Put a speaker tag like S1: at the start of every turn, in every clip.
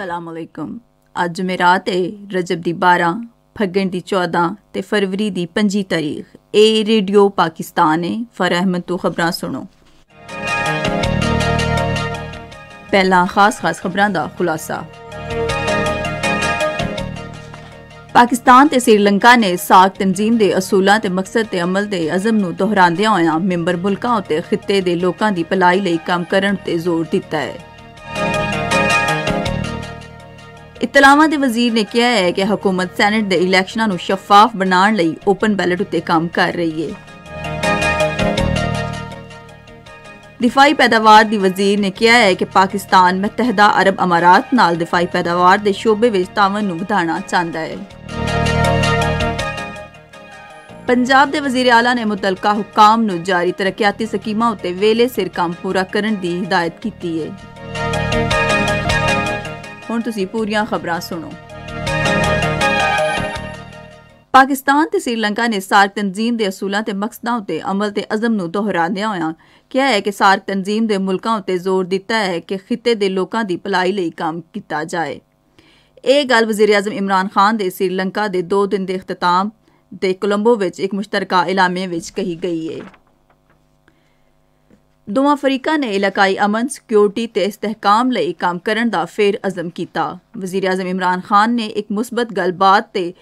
S1: असलामकुम अज जमेरात है रजब दी बारां फग्गन दी चौदां ते फरवरी दी पंजी तरीक ए रेडियो पाकिस्तान है फर अहमद तो खबरां सुनो ਪਹਿਲਾਂ ਖਾਸ-ਖਾਸ ਖਬਰਾਂ ਦਾ ਖੁਲਾਸਾ ਪਾਕਿਸਤਾਨ ਤੇ ਸ੍ਰੀਲੰਕਾ ਨੇ ਸਾਕ ਤਨਜ਼ੀਮ ਦੇ ਅਸੂਲਾਂ ਤੇ ਮਕਸਦ ਤੇ ਅਮਲ ਦੇ ਅਜ਼ਮ ਨੂੰ ਦੁਹਰਾਉਂਦਿਆਂ ਹੋਇਆਂ ਮੈਂਬਰ ਮੁਲਕਾਂ ਉਤੇ ਖਿੱਤੇ ਦੇ ਲੋਕਾਂ ਦੀ ਭਲਾਈ ਲਈ ਕੰਮ ਕਰਨ ਤੇ ਜ਼ੋਰ ਦਿੱਤਾ ਹੈ ਇਤਲਾਵਾਂ ਦੇ ਵਜ਼ੀਰ ਨੇ ਕਿਹਾ ਹੈ ਕਿ ਹਕੂਮਤ ਸੈਨੇਟ ਦੇ ਇਲੈਕਸ਼ਨਾਂ ਨੂੰ ਸ਼ਫਾਫ ਬਣਾਉਣ ਲਈ ਓਪਨ ਬੈਲਟ ਉੱਤੇ ਕੰਮ ਕਰ ਰਹੀ ਹੈ ਦਿਫਾਈ ਪੈਦਾਵਾਰ ਦੀ ਵਜ਼ੀਰ ਨੇ ਕਿਹਾ ਹੈ ਕਿ ਪਾਕਿਸਤਾਨ ਮਤਹਿਦਾ ਅਰਬ ਅਮਰਾਤ ਨਾਲ ਦਿਫਾਈ ਪੈਦਾਵਾਰ ਦੇ ਸ਼ੋਬੇ ਵਿੱਚ ਤਾਵਨ ਨੂੰ ਵਧਾਉਣਾ ਚਾਹੁੰਦਾ ਹੈ ਪੰਜਾਬ ਦੇ ਵਜ਼ੀਰ ਆਲਾ ਨੇ ਮੁਤਲਕਾ ਹੁਕਾਮ ਨੂੰ ਜਾਰੀ ਤਰੱਕੀਆਤੀ ਸਕੀਮਾਂ ਉੱਤੇ ਵੇਲੇ ਸਿਰ ਕੰਮ ਪੂਰਾ ਕਰਨ ਦੀ ਹਦਾਇਤ ਕੀਤੀ ਹੈ ਹੁਣ ਤੁਸੀਂ ਪੂਰੀਆਂ ਖਬਰਾਂ ਸੁਣੋ ਪਾਕਿਸਤਾਨ ਤੇ ਸ਼੍ਰੀਲੰਕਾ ਨੇ ਸਾਰਕ ਤਨਜ਼ੀਮ ਦੇ ਅਸੂਲਾਂ ਤੇ ਮਕਸਦਾਂ ਉਤੇ ਅਮਲ ਤੇ ਅਜ਼ਮ ਨੂੰ ਦੁਹਰਾਉਂਦਿਆਂ ਹੋਇਆਂ ਕਿਹਾ ਹੈ ਕਿ ਸਾਰਕ ਤਨਜ਼ੀਮ ਦੇ ਮੁਲਕਾਂ ਉਤੇ ਜ਼ੋਰ ਦਿੱਤਾ ਹੈ ਕਿ ਖਿੱਤੇ ਦੇ ਲੋਕਾਂ ਦੀ ਭਲਾਈ ਲਈ ਕੰਮ ਕੀਤਾ ਜਾਏ ਇਹ ਗੱਲ ਵਜ਼ੀਰ-ਏ-ਆਜ਼ਮ ਇਮਰਾਨ ਖਾਨ ਦੇ ਸ਼੍ਰੀਲੰਕਾ ਦੇ 2 ਦਿਨ ਦੇ ਇਖਤਤਾਮ ਦੇ ਕੋਲੰਬੋ ਵਿੱਚ ਇੱਕ ਮੁਸ਼ਤਰਕਾ ਇਲਾਮੇ ਵਿੱਚ ਕਹੀ ਗਈ ਹੈ ਦੋਵਾਂ ਅਫਰੀਕਾ ਨੇ ਇਲਾਕਾਈ ਅਮਨ ਸਿਕਿਉਰਿਟੀ ਤੇ ਇਸਤਿਹਕਾਮ ਲਈ ਕੰਮ ਕਰਨ ਦਾ ਫੇਰ ਅਜ਼ਮ ਕੀਤਾ ਵਜ਼ੀਰ-ਆਜ਼ਮ ਇਮਰਾਨ ਖਾਨ ਨੇ ਇੱਕ ਮੁਸਬਤ ਗੱਲਬਾਤ ਤੇ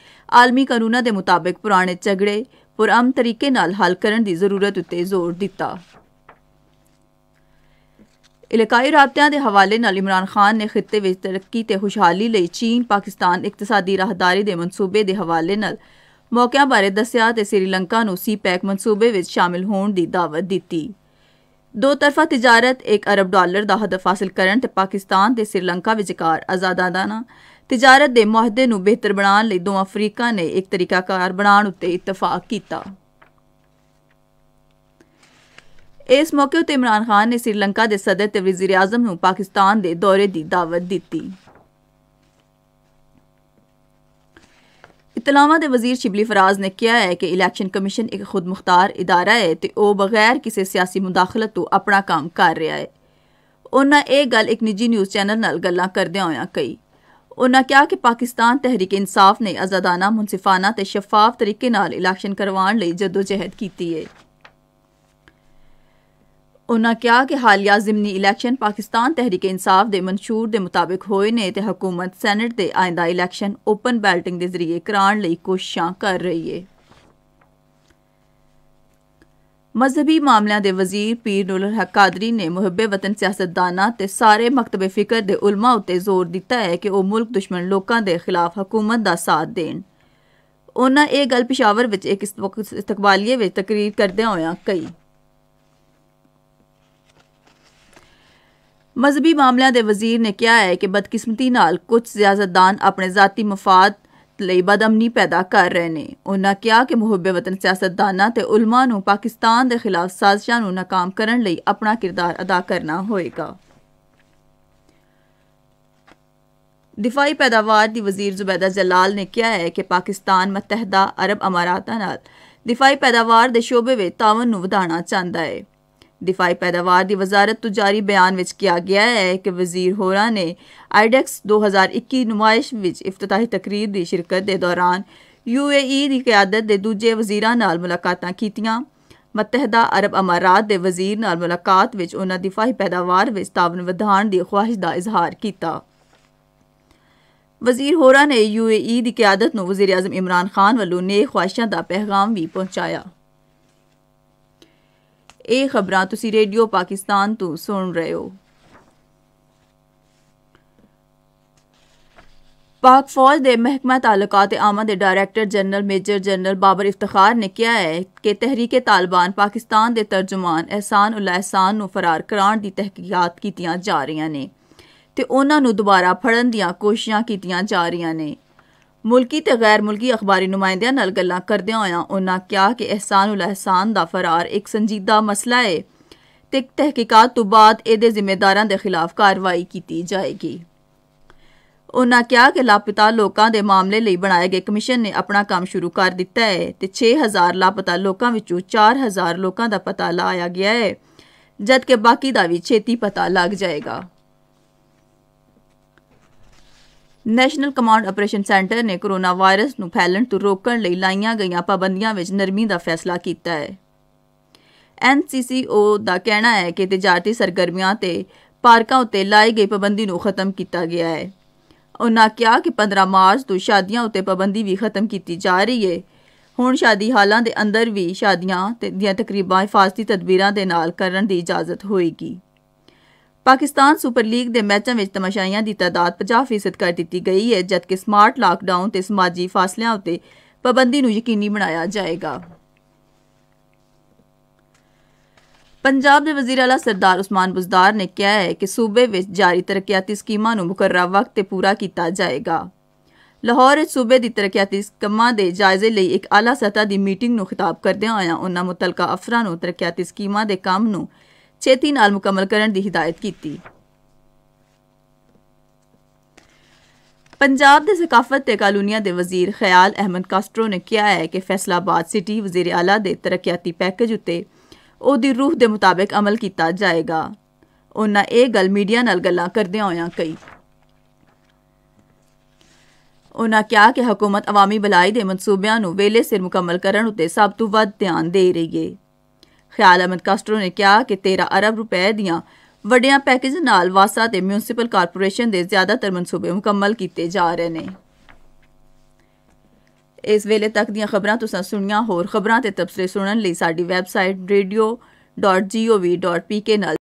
S1: ਆਲਮੀ ਕਾਨੂੰਨਾਂ ਦੇ ਮੁਤਾਬਕ ਪੁਰਾਣੇ ਝਗੜੇ ਪੁਰਅਮ ਤਰੀਕੇ ਨਾਲ ਹੱਲ ਕਰਨ ਦੀ ਜ਼ਰੂਰਤ ਉੱਤੇ ਜ਼ੋਰ ਦਿੱਤਾ ਇਲਾਕਾਈ ਰਾਤਿਆਂ ਦੇ ਹਵਾਲੇ ਨਾਲ ਇਮਰਾਨ ਖਾਨ ਨੇ ਖਿੱਤੇ ਵਿੱਚ ਤਰੱਕੀ ਤੇ ਖੁਸ਼ਹਾਲੀ ਲਈ ਚੀਨ ਪਾਕਿਸਤਾਨ ਇਕਤਸਾਦੀ ਰਾਹਦਾਰੀ ਦੇ ਮਨਸੂਬੇ ਦੇ ਹਵਾਲੇ ਨਾਲ ਮੌਕਿਆਂ ਬਾਰੇ ਦੱਸਿਆ ਤੇ ਸ੍ਰੀਲੰਕਾ ਨੂੰ ਸੀਪੈਕ ਮਨਸੂਬੇ ਵਿੱਚ ਸ਼ਾਮਲ ਹੋਣ ਦੀ ਦਾਵਤ ਦਿੱਤੀ ਦੋ ਤਰਫਾ ਤਜਾਰਤ 1 ਅਰਬ ਡਾਲਰ ਦਾ ਹਦਫ ਹਾਸਲ ਕਰਨ ਤੇ ਪਾਕਿਸਤਾਨ ਤੇ ਸ੍ਰੀਲੰਕਾ ਵਿਚਕਾਰ ਆਜ਼ਾਦਾਨਾ ਤਜਾਰਤ ਦੇ ਮੁਹੱਦੇ ਨੂੰ ਬਿਹਤਰ ਬਣਾਉਣ ਲਈ ਦੋਵਾਂ ਅਫਰੀਕਾ ਨੇ ਇੱਕ ਤਰੀਕਾਕਾਰ ਬਣਾਉਣ ਉੱਤੇ ਇਤਫਾਕ ਕੀਤਾ ਇਸ ਮੌਕੇ ਉਤੇ ਇਮਰਾਨ ਖਾਨ ਨੇ ਸ੍ਰੀਲੰਕਾ ਦੇ ਸਦਰ ਤੇ ਵਜ਼ੀਰ ਆਜ਼ਮ ਨੂੰ ਪਾਕਿਸਤਾਨ ਦੇ ਦੌਰੇ ਦੀ ਦਾਵਤ ਦਿੱਤੀ के वजीर शिबली फराज ने किया है कि इलेक्शन कमीशन एक खुद मुख्तार इदारा है तो वह बगैर किसी सियासी मुदाखलत तो अपना काम कर रहा है उन्होंने यह गल एक निजी न्यूज़ चैनल न गल करद कही उन्होंने कहा कि पाकिस्तान तहरीक इंसाफ ने आजादाना मुनसिफाना शफाफ तरीके इलेक्शन करवाने जदोजहद की है ਉਹਨਾਂ ਕਿਹਾ ਕਿ ਹਾਲੀਆ ਜ਼ਿਮਨੀ ਇਲੈਕਸ਼ਨ ਪਾਕਿਸਤਾਨ ਤਹਿਰੀਕ ਇਨਸਾਫ ਦੇ ਮਨਸ਼ੂਰ ਦੇ ਮੁਤਾਬਕ ਹੋਏ ਨੇ ਤੇ ਹਕੂਮਤ ਸੈਨੇਟ ਦੇ ਆਇੰਦਾ ਇਲੈਕਸ਼ਨ ਓਪਨ ਬੈਲਟਿੰਗ ਦੇ ਜ਼ਰੀਏ ਕਰਾਉਣ ਲਈ ਕੋਸ਼ਿਸ਼ਾਂ ਕਰ ਰਹੀ ਹੈ ਮਜ਼ਹਬੀ ਮਾਮਲਿਆਂ ਦੇ ਵਜ਼ੀਰ ਪੀਰ ਨੂਰੁਲ ਹਕ ਕਾਦਰੀ ਨੇ ਮੁਹੱਬੇ ਵਤਨ ਸਿਆਸਤਦਾਨਾਂ ਤੇ ਸਾਰੇ ਮਕਤਬੇ ਫਿਕਰ ਦੇ ਉਲਮਾ ਉੱਤੇ ਜ਼ੋਰ ਦਿੱਤਾ ਹੈ ਕਿ ਉਹ ਮੁਲਕ ਦੁਸ਼ਮਣ ਲੋਕਾਂ ਦੇ ਖਿਲਾਫ ਹਕੂਮਤ ਦਾ ਸਾਥ ਦੇਣ ਉਹਨਾਂ ਇਹ ਗੱਲ ਪਿਸ਼ਾਵਰ ਵਿੱਚ ਇੱਕ ਇਸਤਕਬਾਲੀਏ ਵਿੱਚ ਤਕਰੀਰ ਕਰਦਿਆਂ ਹੋਇਆਂ ਕਹੀ मजहबी मामलों के वजीर ने कहा है कि बदकिस्मती नाल कुछ सियासतदान अपने जाति मफाद बदअमनी पैदा कर रहे हैं उन्होंने कहा कि मुहब्बे वतन सियासतदाना तो उलमा पाकिस्तान के खिलाफ साजिशा नाकाम करने अपना किरदार अदा करना होगा दिफाई पैदावार की वजीर जुबैदा जलाल ने कहा है कि पाकिस्तान मतहदा अरब अमारात दिफाई पैदावार के शोबे में तावन वधा चाहता है दिफाई पैदावार की वजारत तो जारी बयान किया गया है कि वजीर होर ने आईडेक्स दो हज़ार इक्की नुमाइश इफ्ताही तकरीर की शिरकत के दौरान यू ए की क्यादत के दूजे वजीर मुलाकात की मतहदा अरब अमारात के वजीर मुलाकात में उन्होंने दिफाही पैदावार तावन वधान की ख्वाहिश का इजहार किया वजीर होर ने यू ए की क्यादत वजीर अजम इमरान खान वालों ने ख्वाहिशों का पैगाम भी पहुंचाया ਇਹ ਖਬਰਾਂ ਤੁਸੀਂ ਰੇਡੀਓ ਪਾਕਿਸਤਾਨ ਤੋਂ ਸੁਣ ਰਹੇ ਹੋ ਪਾਕ ਫੌਜ ਦੇ ਮਹਿਕਮਾ ਤਾਲੁਕਾਤ ਆਮਾ ਦੇ director general major general Babar Iftikhar ਨੇ ਕਿਹਾ ਹੈ ਕਿ ਤਹਿਰੀਕੇ ਤਾਲਿਬਾਨ ਪਾਕਿਸਤਾਨ ਦੇ ਤਰਜਮਾਨ ਅਹਿਸਾਨ ਉਲ ਅਹਿਸਾਨ ਨੂੰ ਫਰਾਰ ਕਰਾਉਣ ਦੀ ਤਹਿਕੀਕਾਤ ਕੀਤੀਆਂ ਜਾ ਰਹੀਆਂ ਨੇ ਤੇ ਉਹਨਾਂ ਨੂੰ ਦੁਬਾਰਾ ਫੜਨ ਦੀਆਂ ਕੋਸ਼ਿਸ਼ਾਂ ਕੀਤੀਆਂ ਜਾ ਰਹੀਆਂ ਨੇ ਮੁਲਕੀ ਤੇ ਗੈਰ ਮੁਲਕੀ ਅਖਬਾਰੀ ਨੁਮਾਇੰਦਿਆਂ ਨਾਲ ਗੱਲਾਂ ਕਰਦਿਆਂ ਹੋਇਆਂ ਉਹਨਾਂ ਕਿਹਾ ਕਿ ਅਹਿਸਾਨ ਉਲ ਅਹਿਸਾਨ ਦਾ ਫਰਾਰ ਇੱਕ ਸੰਜੀਦਾ ਮਸਲਾ ਹੈ ਤੇ ਤਹਿਕੀਕਾਤ ਤੋਂ ਬਾਅਦ ਇਹਦੇ ਜ਼ਿੰਮੇਦਾਰਾਂ ਦੇ ਖਿਲਾਫ ਕਾਰਵਾਈ ਕੀਤੀ ਜਾਏਗੀ ਉਹਨਾਂ ਕਿਹਾ ਕਿ ਲਾਪਤਾ ਲੋਕਾਂ ਦੇ ਮਾਮਲੇ ਲਈ ਬਣਾਏ ਗਏ ਕਮਿਸ਼ਨ ਨੇ ਆਪਣਾ ਕੰਮ ਸ਼ੁਰੂ ਕਰ ਦਿੱਤਾ ਹੈ ਤੇ 6000 ਲਾਪਤਾ ਲੋਕਾਂ ਵਿੱਚੋਂ 4000 ਲੋਕਾਂ ਦਾ ਪਤਾ ਲਾਇਆ ਗਿਆ ਹੈ ਜਦ ਕਿ ਬਾਕੀ ਦਾ ਵੀ ਛੇਤੀ ਪਤਾ ਲੱਗ ਜਾਏਗਾ ਨੈਸ਼ਨਲ ਕਮਾਂਡ ਆਪਰੇਸ਼ਨ ਸੈਂਟਰ ਨੇ ਕੋਰੋਨਾ ਵਾਇਰਸ ਨੂੰ ਫੈਲਣ ਤੋਂ ਰੋਕਣ ਲਈ ਲਾਈਆਂ ਗਈਆਂ ਪਾਬੰਦੀਆਂ ਵਿੱਚ ਨਰਮੀ ਦਾ ਫੈਸਲਾ ਕੀਤਾ ਹੈ ਐਨਸੀਸੀਓ ਦਾ ਕਹਿਣਾ ਹੈ ਕਿ ਤਜਾਰਤੀ ਸਰਗਰਮੀਆਂ ਤੇ ਪਾਰਕਾਂ ਉੱਤੇ ਲਾਈ ਗਈ ਪਾਬੰਦੀ ਨੂੰ ਖਤਮ ਕੀਤਾ ਗਿਆ ਹੈ ਉਹਨਾਂ ਕਿਹਾ ਕਿ 15 ਮਾਰਚ ਤੋਂ ਸ਼ਾਦੀਆਂ ਉੱਤੇ ਪਾਬੰਦੀ ਵੀ ਖਤਮ ਕੀਤੀ ਜਾ ਰਹੀ ਹੈ ਹੁਣ ਸ਼ਾਦੀ ਹਾਲਾਂ ਦੇ ਅੰਦਰ ਵੀ ਸ਼ਾਦੀਆਂ ਤੇ ਦੀਆਂ ਤਕਰੀਬਾਂ ਹਿਫਾਜ਼ਤੀ ਤਦਬੀਰਾਂ ਦੇ ਨਾਲ ਕਰਨ ਦੀ ਇਜਾਜ਼ਤ ਹੋਏਗੀ पाकिस्तान सुपर लीग के मैचों में तमाशाइया की तादाद 50% फीसद कर दी गई है जबकि ਲਾਕਡਾਊਨ ਤੇ से समाजी फासलों उ पाबंदी यकीनी बनाया जाएगा पंजाब के वजीर अला सरदार उस्मान बुजदार ने कहा है कि सूबे में जारी तरक्याती स्कीमों मुकर्रा वक्त से पूरा किया जाएगा लाहौर सूबे की तरक्याती कामों के जायजे लिए एक आला सतह की मीटिंग में खिताब करद होया उन्होंने मुतलका अफसर तरक्याती स्कीमों के काम में ਛੇਤੀ ਨਾਲ ਮੁਕੰਮਲ ਕਰਨ ਦੀ ਹਦਾਇਤ ਕੀਤੀ पंजाब के सकाफत के कानूनिया के वजीर ख्याल अहमद कास्ट्रो ने कहा है कि फैसलाबाद सिटी वजीर आला के तरक्याती पैकेज उत्ते ਉਹਦੀ ਰੂਹ ਦੇ ਮੁਤਾਬਕ ਅਮਲ ਕੀਤਾ ਜਾਏਗਾ ਉਹਨਾਂ ਇਹ ਗੱਲ ਮੀਡੀਆ ਨਾਲ ਗੱਲਾਂ ਕਰਦਿਆਂ ਹੋਇਆਂ ਕਹੀ ਉਹਨਾਂ ਕਿਹਾ ਕਿ ਹਕੂਮਤ ਆਵਾਮੀ ਭਲਾਈ ਦੇ ਮਨਸੂਬਿਆਂ ਨੂੰ ਵੇਲੇ ਸਿਰ ਮੁਕੰਮਲ ਕਰਨ ਉੱਤੇ ਸਭ ਤੋਂ ਵੱਧ ਧਿਆਨ ਦੇ ਰਹੀ ਹੈ ਖਿਆਲ ਅਹਿਮਦ ਕਾਸਟਰੋ ਨੇ ਕਿਹਾ ਕਿ 13 ਅਰਬ ਰੁਪਏ ਦੀਆਂ ਵੱਡੀਆਂ ਪੈਕੇਜ ਨਾਲ ਵਾਸਾ ਤੇ ਮਿਊਨਿਸਪਲ ਕਾਰਪੋਰੇਸ਼ਨ ਦੇ ਜ਼ਿਆਦਾਤਰ ਮਨਸੂਬੇ ਮੁਕੰਮਲ ਕੀਤੇ ਜਾ ਰਹੇ ਨੇ ਇਸ ਵੇਲੇ ਤੱਕ ਦੀਆਂ ਖਬਰਾਂ ਤੁਸੀਂ ਸੁਣੀਆਂ ਹੋਰ ਖਬਰਾਂ ਤੇ ਤਬਸਰੇ ਸੁਣਨ ਲਈ ਸਾਡੀ ਵੈਬਸਾਈਟ radio.gov.pk ਨਾਲ